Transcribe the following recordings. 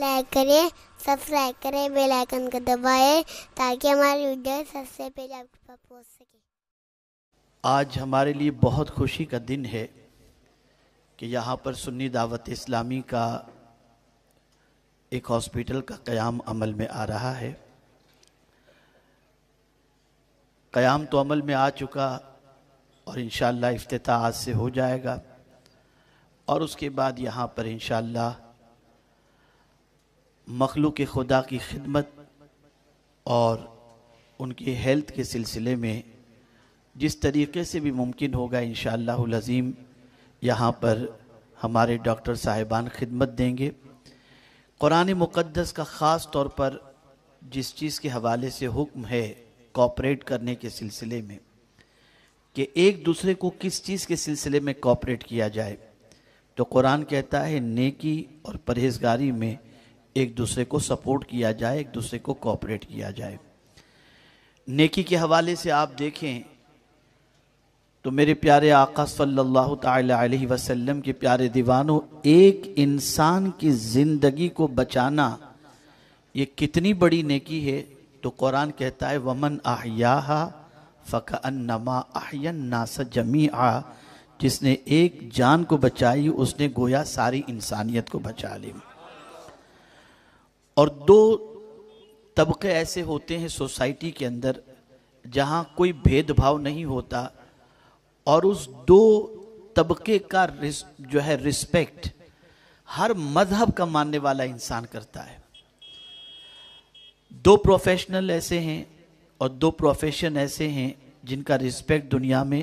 like करें subscribe करें bell icon को दबाएं ताकि हमारी वीडियो सबसे पहले आपके पास पहुंच सके आज हमारे लिए बहुत खुशी का दिन है कि यहाँ पर सुन्नी दावत इस्लामी का एक हॉस्पिटल का क़याम अमल में आ रहा है क़याम तो अमल में आ चुका और इन इफ्तः आज से हो जाएगा और उसके बाद यहाँ पर इन मखलूक खुदा की खिदमत और उनकी हेल्थ के सिलसिले में जिस तरीके से भी मुमकिन होगा इन शज़ीम यहाँ पर हमारे डॉक्टर साहिबान खिदमत देंगे क़ुरान मुक़दस का ख़ास तौर पर जिस चीज़ के हवाले से हुक्म है कॉपरेट करने के सिलसिले में कि एक दूसरे को किस चीज़ के सिलसिले में कॉपरेट किया जाए तो कुरान कहता है नेकी और परहेजगारी में एक दूसरे को सपोर्ट किया जाए एक दूसरे को कॉपरेट किया जाए नेकी के हवाले से आप देखें तो मेरे प्यारे आका सल्लल्लाहु अलैहि वसल्लम के प्यारे दीवानों एक इंसान की ज़िंदगी को बचाना ये कितनी बड़ी नेकी है तो कुरान कहता है वमन आहया फ़कअनमा आहयन नास जमी आ जिसने एक जान को बचाई उसने गोया सारी इंसानियत को बचा ली और दो तबके ऐसे होते हैं सोसाइटी के अंदर जहां कोई भेदभाव नहीं होता और उस दो तबके का जो है रिस्पेक्ट हर मजहब का मानने वाला इंसान करता है दो प्रोफेशनल ऐसे हैं और दो प्रोफेशन ऐसे हैं जिनका रिस्पेक्ट दुनिया में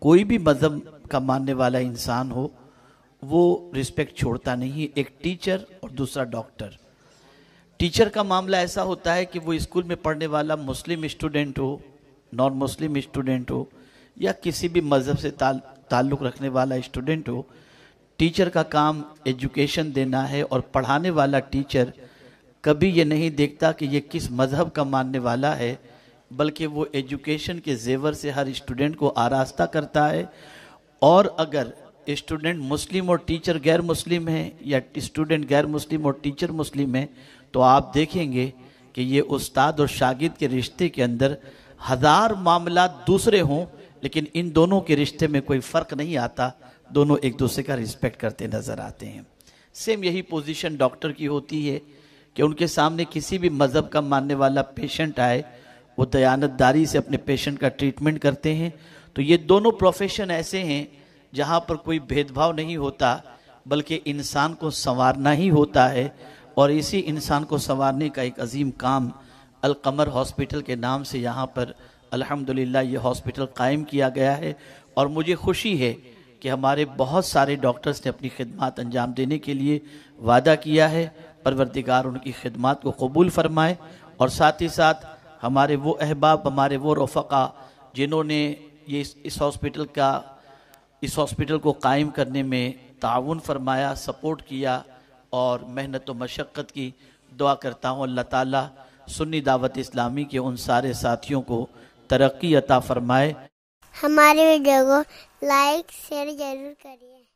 कोई भी मजहब का मानने वाला इंसान हो वो रिस्पेक्ट छोड़ता नहीं एक टीचर और दूसरा डॉक्टर टीचर का मामला ऐसा होता है कि वो स्कूल में पढ़ने वाला मुस्लिम स्टूडेंट हो नॉन मुस्लिम स्टूडेंट हो या किसी भी मज़हब से ताल, ताल्लुक़ रखने वाला स्टूडेंट हो टीचर का काम एजुकेशन देना है और पढ़ाने वाला टीचर कभी ये नहीं देखता कि ये किस मज़हब का मानने वाला है बल्कि वो एजुकेशन के जेवर से हर स्टूडेंट को आरास्ता करता है और अगर स्टूडेंट मुस्लिम और टीचर गैर मुस्लिम है या स्टूडेंट गैर मुस्लिम और टीचर मुस्लिम है तो आप देखेंगे कि ये उस्ताद और शागिद के रिश्ते के अंदर हज़ार मामला दूसरे हों लेकिन इन दोनों के रिश्ते में कोई फ़र्क नहीं आता दोनों एक दूसरे का रिस्पेक्ट करते नज़र आते हैं सेम यही पोजीशन डॉक्टर की होती है कि उनके सामने किसी भी मज़हब का मानने वाला पेशेंट आए वो दयानतदारी से अपने पेशेंट का ट्रीटमेंट करते हैं तो ये दोनों प्रोफेशन ऐसे हैं जहाँ पर कोई भेदभाव नहीं होता बल्कि इंसान को संवारना ही होता है और इसी इंसान को संवारने का एक अजीम काम अलकमर हॉस्पिटल के नाम से यहाँ पर अल्हम्दुलिल्लाह ये हॉस्पिटल कायम किया गया है और मुझे खुशी है कि हमारे बहुत सारे डॉक्टर्स ने अपनी खिदमत अंजाम देने के लिए वादा किया है परवरदिगार उनकी खिदमत को कबूल फरमाए और साथ ही साथ हमारे वो अहबाब हमारे वो रफ़ा जिन्होंने ये इस हॉस्पिटल का इस हॉस्पिटल को कायम करने में ताउन फरमाया सपोर्ट किया और मेहनत व मशक्क़त की दुआ करता हूँ अल्लाह ताला सुन्नी दावत इस्लामी के उन सारे साथियों को तरक्की अता फरमाए हमारे वीडियो को लाइक शेयर जरूर करिए